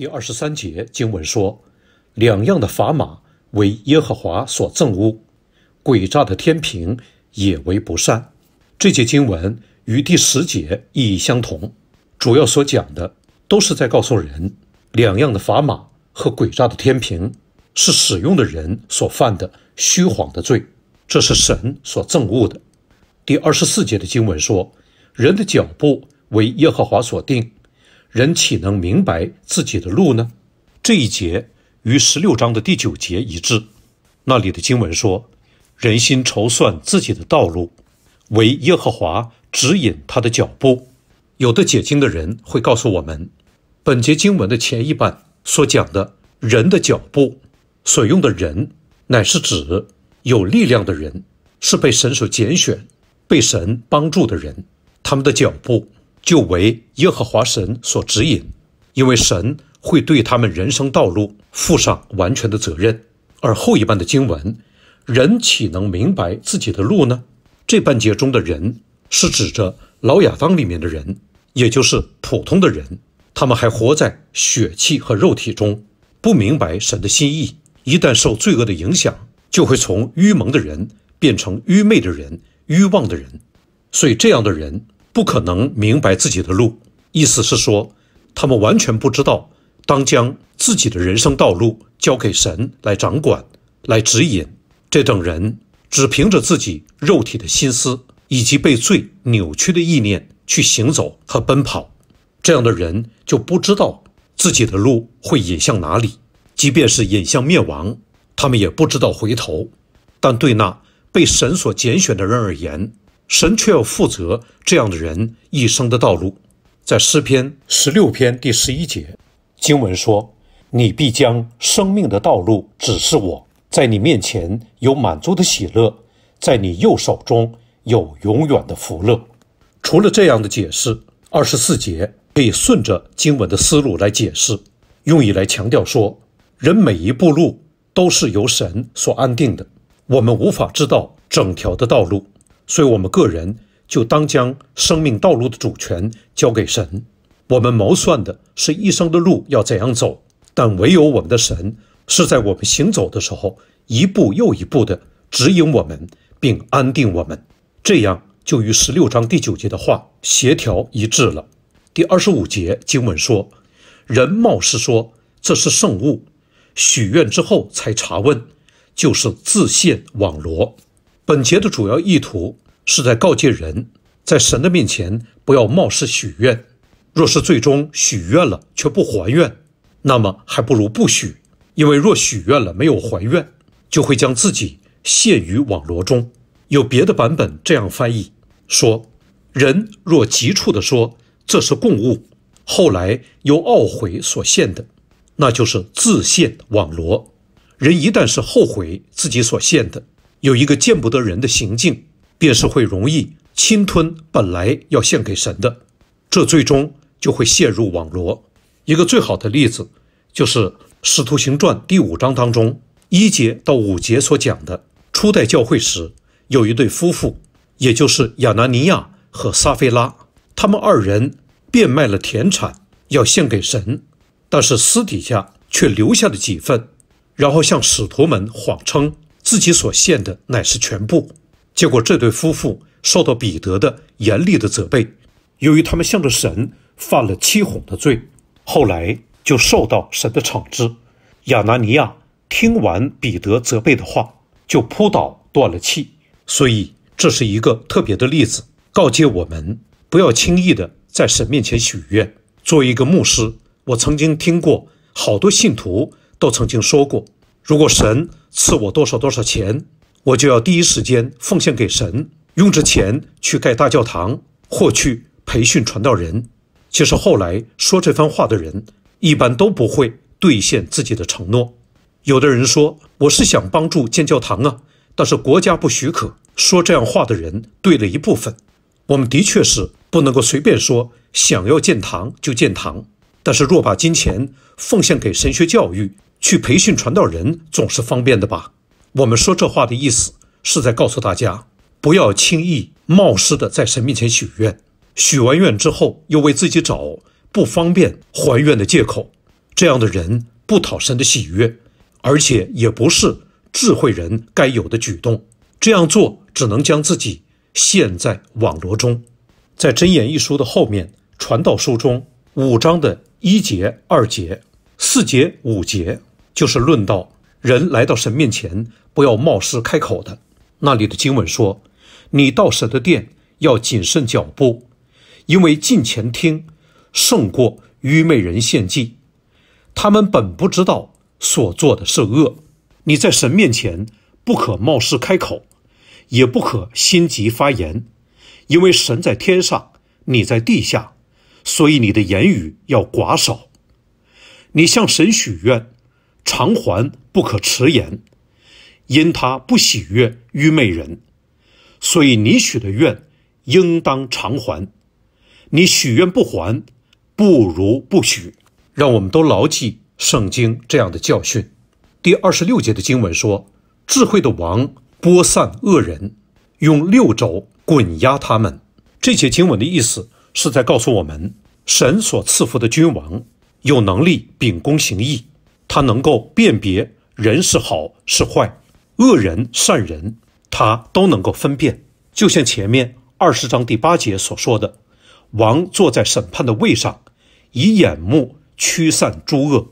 第二十三节经文说，两样的砝码为耶和华所憎恶，诡诈的天平也为不善。这节经文与第十节意义相同，主要所讲的都是在告诉人，两样的砝码和诡诈的天平是使用的人所犯的虚谎的罪，这是神所憎恶的。第二十四节的经文说，人的脚步为耶和华所定。人岂能明白自己的路呢？这一节与十六章的第九节一致。那里的经文说：“人心筹算自己的道路，为耶和华指引他的脚步。”有的解经的人会告诉我们，本节经文的前一半所讲的人的脚步，所用的人乃是指有力量的人，是被神所拣选、被神帮助的人，他们的脚步。就为耶和华神所指引，因为神会对他们人生道路负上完全的责任。而后一半的经文，人岂能明白自己的路呢？这半节中的人是指着老亚当里面的人，也就是普通的人，他们还活在血气和肉体中，不明白神的心意。一旦受罪恶的影响，就会从愚蒙的人变成愚昧的人、愚妄的人。所以这样的人。不可能明白自己的路，意思是说，他们完全不知道，当将自己的人生道路交给神来掌管、来指引，这等人只凭着自己肉体的心思以及被罪扭曲的意念去行走和奔跑，这样的人就不知道自己的路会引向哪里，即便是引向灭亡，他们也不知道回头。但对那被神所拣选的人而言，神却要负责这样的人一生的道路，在诗篇十六篇第十一节，经文说：“你必将生命的道路指示我，在你面前有满足的喜乐，在你右手中有永远的福乐。”除了这样的解释，二十四节可以顺着经文的思路来解释，用以来强调说，人每一步路都是由神所安定的，我们无法知道整条的道路。所以我们个人就当将生命道路的主权交给神。我们谋算的是一生的路要怎样走，但唯有我们的神是在我们行走的时候，一步又一步地指引我们，并安定我们。这样就与十六章第九节的话协调一致了。第二十五节经文说：“人貌似说这是圣物，许愿之后才查问，就是自陷网罗。”本节的主要意图是在告诫人，在神的面前不要冒失许愿。若是最终许愿了却不还愿，那么还不如不许。因为若许愿了没有还愿，就会将自己陷于网罗中。有别的版本这样翻译：说，人若急促地说这是共物，后来又懊悔所陷的，那就是自陷网罗。人一旦是后悔自己所陷的。有一个见不得人的行径，便是会容易侵吞本来要献给神的，这最终就会陷入网罗。一个最好的例子，就是《使徒行传》第五章当中一节到五节所讲的，初代教会时有一对夫妇，也就是亚拿尼亚和撒菲拉，他们二人变卖了田产要献给神，但是私底下却留下了几份，然后向使徒们谎称。自己所献的乃是全部，结果这对夫妇受到彼得的严厉的责备，由于他们向着神犯了欺哄的罪，后来就受到神的惩治。亚拿尼亚听完彼得责备的话，就扑倒断了气。所以这是一个特别的例子，告诫我们不要轻易的在神面前许愿。作为一个牧师，我曾经听过好多信徒都曾经说过。如果神赐我多少多少钱，我就要第一时间奉献给神，用这钱去盖大教堂或去培训传道人。其实后来说这番话的人，一般都不会兑现自己的承诺。有的人说我是想帮助建教堂啊，但是国家不许可。说这样话的人对了一部分，我们的确是不能够随便说想要建堂就建堂，但是若把金钱奉献给神学教育。去培训传道人总是方便的吧？我们说这话的意思是在告诉大家，不要轻易冒失的在神面前许愿，许完愿之后又为自己找不方便还愿的借口。这样的人不讨神的喜悦，而且也不是智慧人该有的举动。这样做只能将自己陷在网罗中。在《箴言》一书的后面，传道书中五章的一节、二节、四节、五节。就是论到人来到神面前，不要冒失开口的。那里的经文说：“你到神的殿要谨慎脚步，因为近前听胜过愚昧人献祭。他们本不知道所做的是恶。你在神面前不可冒失开口，也不可心急发言，因为神在天上，你在地下，所以你的言语要寡少。你向神许愿。”偿还不可迟延，因他不喜悦愚昧人，所以你许的愿应当偿还。你许愿不还，不如不许。让我们都牢记圣经这样的教训。第二十六节的经文说：“智慧的王播散恶人，用六轴滚压他们。”这节经文的意思是在告诉我们，神所赐福的君王有能力秉公行义。他能够辨别人是好是坏，恶人善人，他都能够分辨。就像前面二十章第八节所说的，王坐在审判的位上，以眼目驱散诸恶。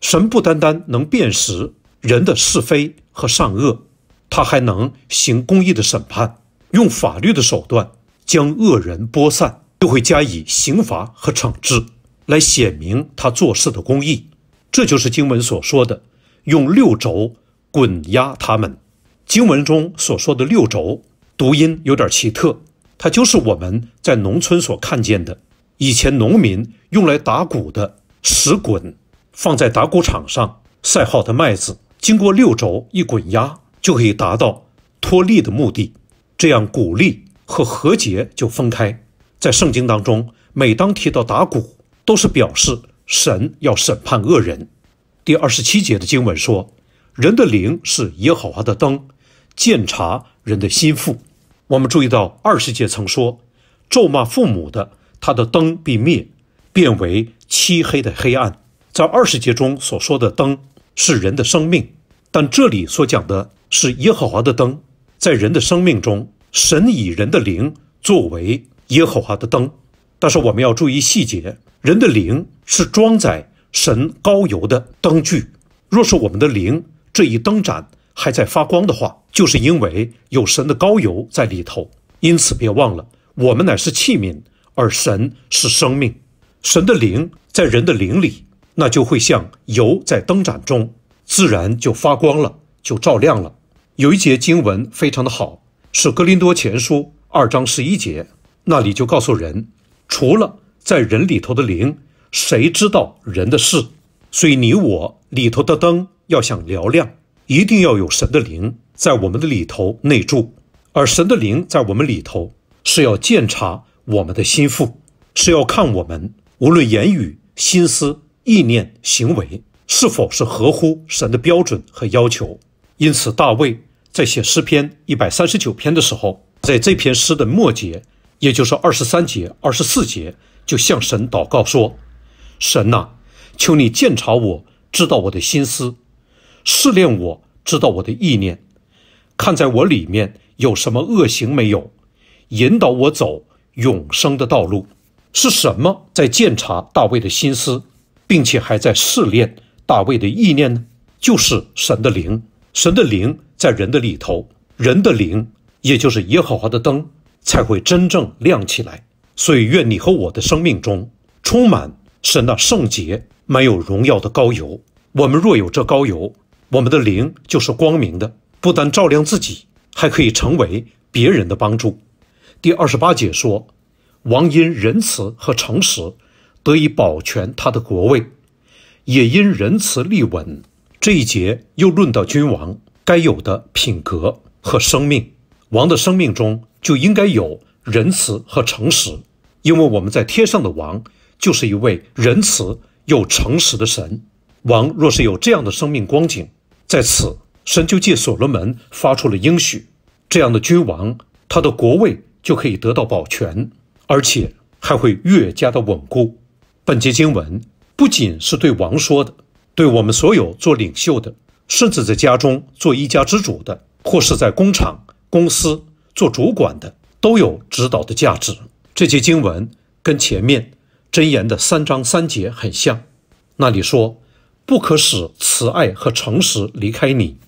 神不单单能辨识人的是非和善恶，他还能行公义的审判，用法律的手段将恶人播散，就会加以刑罚和惩治，来显明他做事的公义。这就是经文所说的，用六轴滚压它们。经文中所说的六轴读音有点奇特，它就是我们在农村所看见的，以前农民用来打谷的石滚，放在打谷场上晒好的麦子，经过六轴一滚压，就可以达到脱粒的目的。这样谷粒和禾秸就分开。在圣经当中，每当提到打谷，都是表示。神要审判恶人，第二十七节的经文说：“人的灵是耶和华的灯，鉴察人的心腹。”我们注意到二十节曾说：“咒骂父母的，他的灯必灭，变为漆黑的黑暗。”在二十节中所说的灯是人的生命，但这里所讲的是耶和华的灯，在人的生命中，神以人的灵作为耶和华的灯。但是我们要注意细节，人的灵。是装载神高油的灯具。若是我们的灵这一灯盏还在发光的话，就是因为有神的高油在里头。因此，别忘了，我们乃是器皿，而神是生命。神的灵在人的灵里，那就会像油在灯盏中，自然就发光了，就照亮了。有一节经文非常的好，是格林多前书二章十一节，那里就告诉人，除了在人里头的灵。谁知道人的事，所以你我里头的灯要想嘹亮，一定要有神的灵在我们的里头内住。而神的灵在我们里头是要鉴察我们的心腹，是要看我们无论言语、心思、意念、行为是否是合乎神的标准和要求。因此，大卫在写诗篇一百三十九篇的时候，在这篇诗的末节，也就是二十三节、二十四节，就向神祷告说。神呐，求你鉴察我知道我的心思，试炼我知道我的意念，看在我里面有什么恶行没有，引导我走永生的道路。是什么在鉴察大卫的心思，并且还在试炼大卫的意念呢？就是神的灵，神的灵在人的里头，人的灵也就是耶和华的灯，才会真正亮起来。所以，愿你和我的生命中充满。是那圣洁、没有荣耀的高油。我们若有这高油，我们的灵就是光明的，不但照亮自己，还可以成为别人的帮助。第二十八节说，王因仁慈和诚实得以保全他的国位，也因仁慈立稳。这一节又论到君王该有的品格和生命。王的生命中就应该有仁慈和诚实，因为我们在天上的王。就是一位仁慈又诚实的神王，若是有这样的生命光景，在此神就借所罗门发出了应许，这样的君王，他的国位就可以得到保全，而且还会越加的稳固。本节经文不仅是对王说的，对我们所有做领袖的，甚至在家中做一家之主的，或是在工厂、公司做主管的，都有指导的价值。这节经文跟前面。箴言的三章三节很像，那里说：“不可使慈爱和诚实离开你，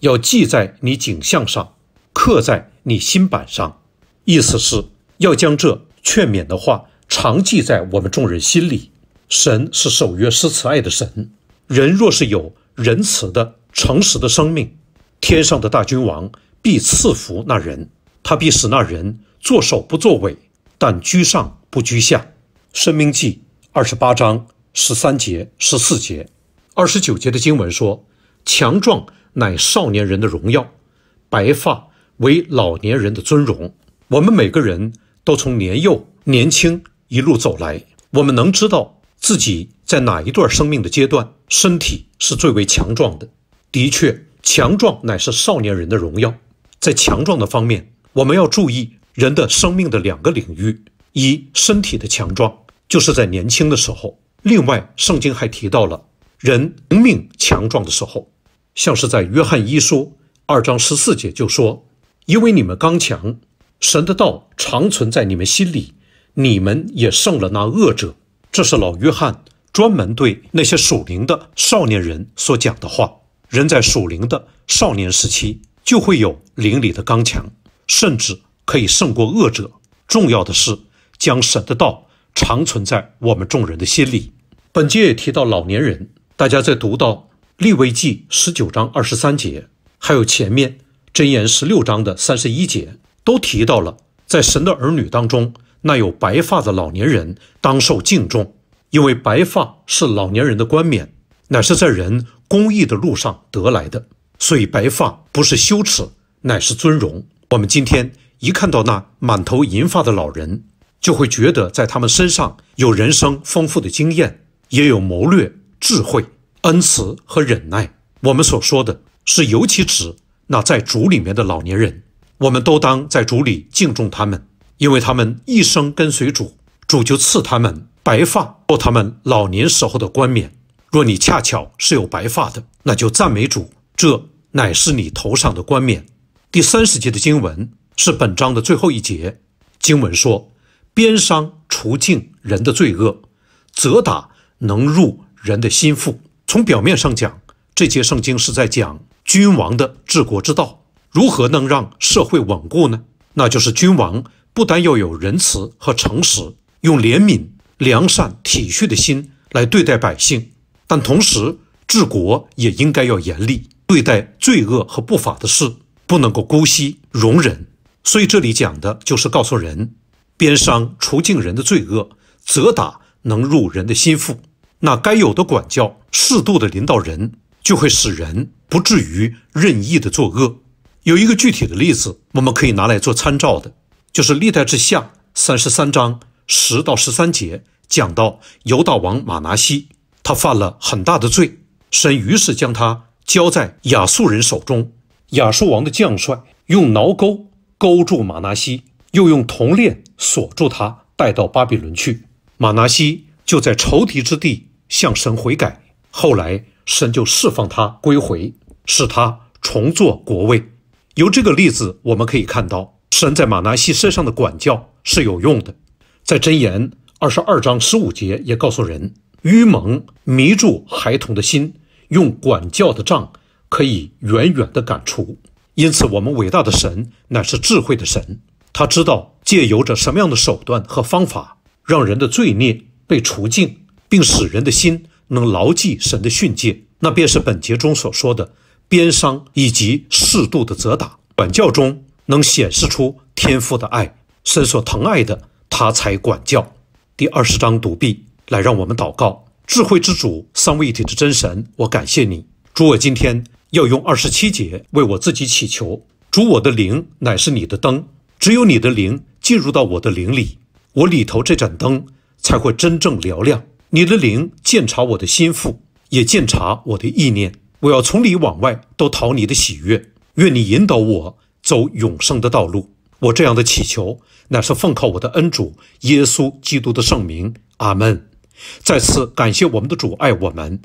要记在你颈项上，刻在你心板上。”意思是，要将这劝勉的话常记在我们众人心里。神是守约施慈爱的神，人若是有仁慈的、诚实的生命，天上的大君王必赐福那人，他必使那人做首不作尾，但居上不居下。《生命记》二十八章十三节、十四节、二十九节的经文说：“强壮乃少年人的荣耀，白发为老年人的尊荣。”我们每个人都从年幼、年轻一路走来，我们能知道自己在哪一段生命的阶段，身体是最为强壮的。的确，强壮乃是少年人的荣耀。在强壮的方面，我们要注意人的生命的两个领域。一身体的强壮，就是在年轻的时候。另外，圣经还提到了人命强壮的时候，像是在约翰一书二章十四节就说：“因为你们刚强，神的道常存在你们心里，你们也胜了那恶者。”这是老约翰专门对那些属灵的少年人所讲的话。人在属灵的少年时期，就会有灵里的刚强，甚至可以胜过恶者。重要的是。将神的道长存在我们众人的心里。本节也提到老年人，大家在读到《利未记》十九章二十三节，还有前面《箴言》十六章的三十一节，都提到了，在神的儿女当中，那有白发的老年人当受敬重，因为白发是老年人的冠冕，乃是在人公益的路上得来的，所以白发不是羞耻，乃是尊荣。我们今天一看到那满头银发的老人，就会觉得在他们身上有人生丰富的经验，也有谋略、智慧、恩慈和忍耐。我们所说的是，尤其指那在主里面的老年人，我们都当在主里敬重他们，因为他们一生跟随主，主就赐他们白发，或他们老年时候的冠冕。若你恰巧是有白发的，那就赞美主，这乃是你头上的冠冕。第三十节的经文是本章的最后一节，经文说。鞭伤除尽人的罪恶，责打能入人的心腹。从表面上讲，这节圣经是在讲君王的治国之道，如何能让社会稳固呢？那就是君王不但要有仁慈和诚实，用怜悯、良善、体恤的心来对待百姓，但同时治国也应该要严厉对待罪恶和不法的事，不能够姑息容忍。所以这里讲的就是告诉人。鞭伤除尽人的罪恶，责打能入人的心腹，那该有的管教适度的领导人，就会使人不至于任意的作恶。有一个具体的例子，我们可以拿来做参照的，就是《历代志下》三十三章十到十三节讲到犹大王马拿西，他犯了很大的罪，神于是将他交在亚述人手中，亚述王的将帅用挠钩勾住马拿西，又用铜链。锁住他，带到巴比伦去。马拿西就在仇敌之地向神悔改，后来神就释放他归回，使他重做国位。由这个例子，我们可以看到神在马拿西身上的管教是有用的。在箴言二十二章十五节也告诉人，愚蒙迷住孩童的心，用管教的杖可以远远的赶除。因此，我们伟大的神乃是智慧的神，他知道。借由着什么样的手段和方法，让人的罪孽被除净，并使人的心能牢记神的训诫？那便是本节中所说的鞭伤以及适度的责打、管教中能显示出天父的爱。神所疼爱的，他才管教。第二十章独臂，来让我们祷告：智慧之主三位一体的真神，我感谢你，主我今天要用二十七节为我自己祈求，主我的灵乃是你的灯，只有你的灵。进入到我的灵里，我里头这盏灯才会真正嘹亮。你的灵鉴察我的心腹，也鉴察我的意念。我要从里往外都讨你的喜悦，愿你引导我走永生的道路。我这样的祈求，乃是奉靠我的恩主耶稣基督的圣名。阿门。再次感谢我们的主爱我们。